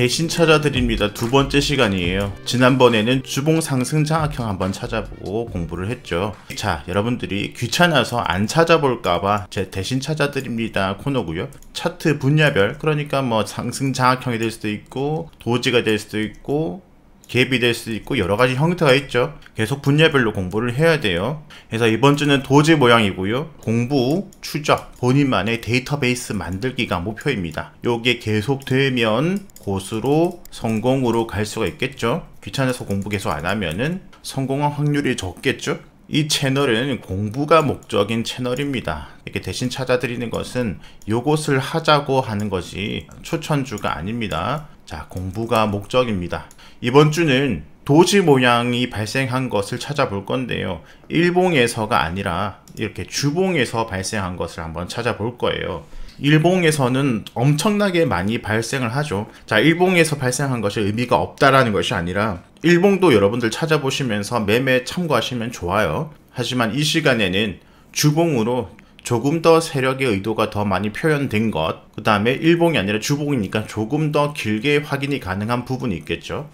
대신 찾아드립니다. 두 번째 시간이에요. 지난번에는 주봉 상승 장악형 한번 찾아보고 공부를 했죠. 자, 여러분들이 귀찮아서 안 찾아볼까봐 제 대신 찾아드립니다 코너고요. 차트 분야별 그러니까 뭐 상승 장악형이 될 수도 있고 도지가 될 수도 있고 갭이 될 수 있고 여러가지 형태가 있죠 계속 분야별로 공부를 해야 돼요 그래서 이번 주는 도지 모양이고요 공부, 추적, 본인만의 데이터베이스 만들기가 목표입니다 요게 계속되면 고수로 성공으로 갈 수가 있겠죠 귀찮아서 공부 계속 안하면은 성공한 확률이 적겠죠 이 채널은 공부가 목적인 채널입니다 이렇게 대신 찾아드리는 것은 요것을 하자고 하는 것이 추천주가 아닙니다 자, 공부가 목적입니다. 이번 주는 도지 모양이 발생한 것을 찾아볼 건데요. 일봉에서가 아니라 이렇게 주봉에서 발생한 것을 한번 찾아볼 거예요. 일봉에서는 엄청나게 많이 발생을 하죠. 자, 일봉에서 발생한 것이 의미가 없다라는 것이 아니라 일봉도 여러분들 찾아보시면서 매매 참고하시면 좋아요. 하지만 이 시간에는 주봉으로 조금 더 세력의 의도가 더 많이 표현된 것, 그 다음에 일봉이 아니라 주봉이니까 조금 더 길게 확인이 가능한 부분이 있겠죠.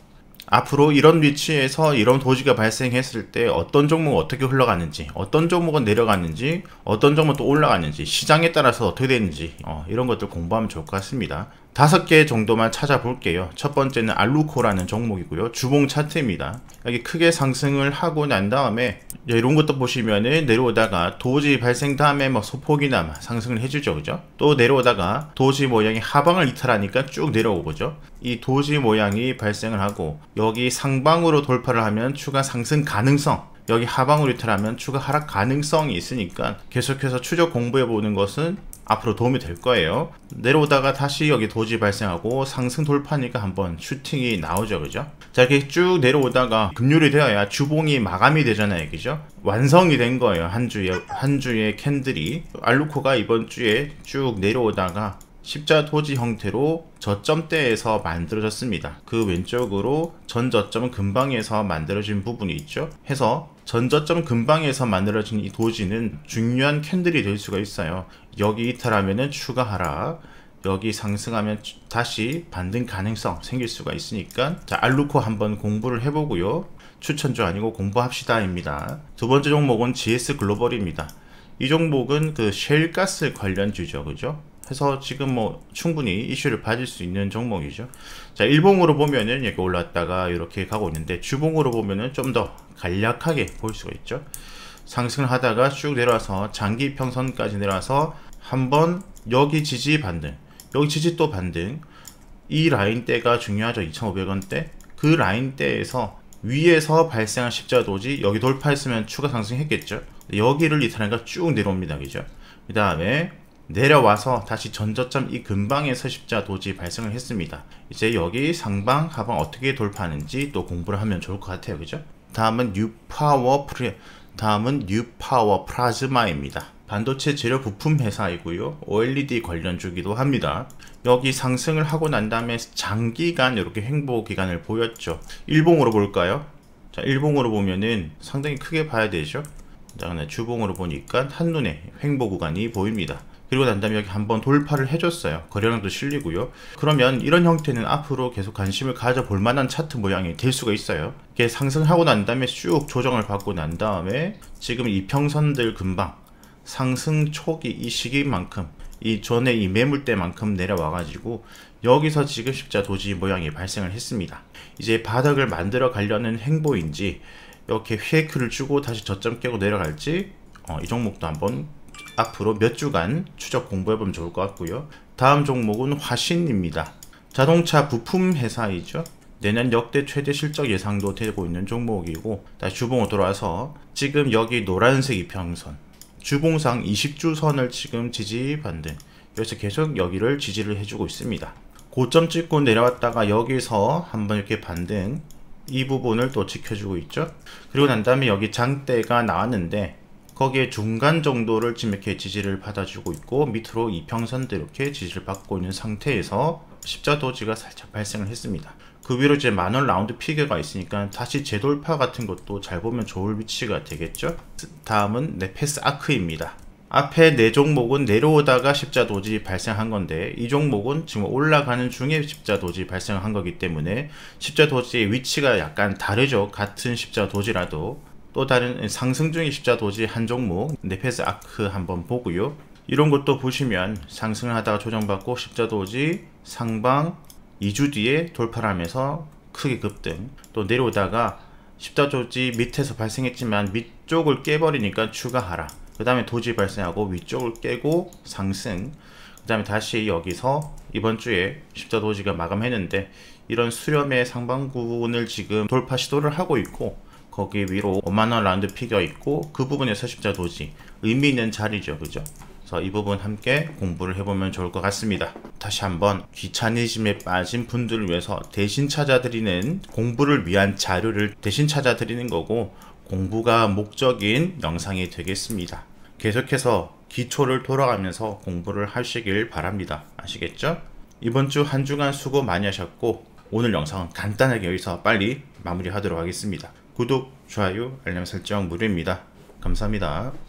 앞으로 이런 위치에서 이런 도지가 발생했을 때 어떤 종목은 어떻게 흘러가는지, 어떤 종목은 내려가는지, 어떤 종목은 또 올라가는지, 시장에 따라서 어떻게 되는지 어, 이런 것들 공부하면 좋을 것 같습니다. 다섯 개 정도만 찾아볼게요. 첫 번째는 알루코라는 종목이고요. 주봉 차트입니다. 여기 크게 상승을 하고 난 다음에 이런 것도 보시면은 내려오다가 도지 발생 다음에 뭐 소폭이나 상승을 해주죠. 그죠? 또 내려오다가 도지 모양이 하방을 이탈하니까 쭉 내려오고죠. 이 도지 모양이 발생을 하고 여기 상방으로 돌파를 하면 추가 상승 가능성 여기 하방으로 이탈하면 추가 하락 가능성이 있으니까 계속해서 추적 공부해 보는 것은 앞으로 도움이 될 거예요 내려오다가 다시 여기 도지 발생하고 상승 돌파니까 한번 슈팅이 나오죠 그죠 자 이렇게 쭉 내려오다가 금률이 되어야 주봉이 마감이 되잖아요 그죠 완성이 된 거예요 한 주에 한주에 캔들이 알루코가 이번 주에 쭉 내려오다가 십자 도지 형태로 저점대에서 만들어졌습니다. 그 왼쪽으로 전저점 은금방에서 만들어진 부분이 있죠. 해서 전자점 근방에서 만들어진 이 도지는 중요한 캔들이 될 수가 있어요. 여기 이탈하면 추가 하라 여기 상승하면 다시 반등 가능성 생길 수가 있으니까 자 알루코 한번 공부를 해보고요. 추천주 아니고 공부합시다 입니다. 두 번째 종목은 GS 글로벌입니다. 이 종목은 그 쉘가스 관련주죠. 그죠? 해서 지금 뭐 충분히 이슈를 받을 수 있는 종목이죠. 자, 일봉으로 보면은 이렇게 올랐다가 이렇게 가고 있는데 주봉으로 보면은 좀더 간략하게 볼 수가 있죠 상승을 하다가 쭉 내려와서 장기 평선까지 내려와서 한번 여기 지지 반등 여기 지지 또 반등 이 라인대가 중요하죠 2500원대 그 라인대에서 위에서 발생한 십자도지 여기 돌파했으면 추가 상승했겠죠 여기를 이탈하니까 쭉 내려옵니다 그죠 그 다음에 내려와서 다시 전저점 이 근방에서 십자도지 발생을 했습니다 이제 여기 상방 하방 어떻게 돌파하는지 또 공부를 하면 좋을 것 같아요 그죠 다음은 뉴파워 프레 다음은 뉴파워 프라즈마입니다. 반도체 재료 부품 회사이고요. OLED 관련주기도 합니다. 여기 상승을 하고 난 다음에 장기간 이렇게 횡보 기간을 보였죠. 일봉으로 볼까요? 자, 일봉으로 보면은 상당히 크게 봐야 되죠. 그다음에 주봉으로 보니까 한눈에 횡보 구간이 보입니다. 그리고 난 다음에 여기 한번 돌파를 해줬어요 거래량도 실리고요 그러면 이런 형태는 앞으로 계속 관심을 가져볼 만한 차트 모양이 될 수가 있어요 이게 상승하고 난 다음에 쭉 조정을 받고 난 다음에 지금 이평선들 금방 상승 초기 이 시기만큼 이 전에 이 매물대만큼 내려와 가지고 여기서 지금 십자 도지 모양이 발생을 했습니다 이제 바닥을 만들어 가려는 행보인지 이렇게 휘에크를 주고 다시 저점 깨고 내려갈지 어, 이 종목도 한번 앞으로 몇 주간 추적 공부해보면 좋을 것 같고요. 다음 종목은 화신입니다. 자동차 부품 회사이죠. 내년 역대 최대 실적 예상도 되고 있는 종목이고 다시 주봉으로 돌아와서 지금 여기 노란색 이평선 주봉상 20주선을 지금 지지 반등 여기서 계속 여기를 지지를 해주고 있습니다. 고점 찍고 내려왔다가 여기서 한번 이렇게 반등 이 부분을 또 지켜주고 있죠. 그리고 난 다음에 여기 장대가 나왔는데 거기에 중간 정도를 지금 이렇게 지지를 받아주고 있고 밑으로 이평선도 이렇게 지지를 받고 있는 상태에서 십자도지가 살짝 발생을 했습니다. 그 위로 이제 마늘 라운드 피겨가 있으니까 다시 재돌파 같은 것도 잘 보면 좋을 위치가 되겠죠. 다음은 네페스 아크입니다. 앞에 네 종목은 내려오다가 십자도지 발생한 건데 이 종목은 지금 올라가는 중에 십자도지 발생한 거기 때문에 십자도지의 위치가 약간 다르죠 같은 십자도지라도 또 다른 상승 중의 십자 도지 한 종목 네페스 아크 한번 보고요. 이런 것도 보시면 상승을 하다가 조정받고 십자 도지 상방 2주 뒤에 돌파를 하면서 크게 급등 또 내려오다가 십자 도지 밑에서 발생했지만 밑쪽을 깨버리니까 추가 하라그 다음에 도지 발생하고 위쪽을 깨고 상승 그 다음에 다시 여기서 이번 주에 십자 도지가 마감했는데 이런 수렴의 상반분을 지금 돌파 시도를 하고 있고 거기 위로 오만원 라운드 피겨 있고 그부분에 서식자 도지 의미 있는 자리죠 그죠 그래서 이 부분 함께 공부를 해보면 좋을 것 같습니다 다시 한번 귀차니즘에 빠진 분들을 위해서 대신 찾아드리는 공부를 위한 자료를 대신 찾아드리는 거고 공부가 목적인 영상이 되겠습니다 계속해서 기초를 돌아가면서 공부를 하시길 바랍니다 아시겠죠? 이번 주 한 주간 수고 많이 하셨고 오늘 영상은 간단하게 여기서 빨리 마무리하도록 하겠습니다. 구독, 좋아요, 알림 설정 무료입니다. 감사합니다.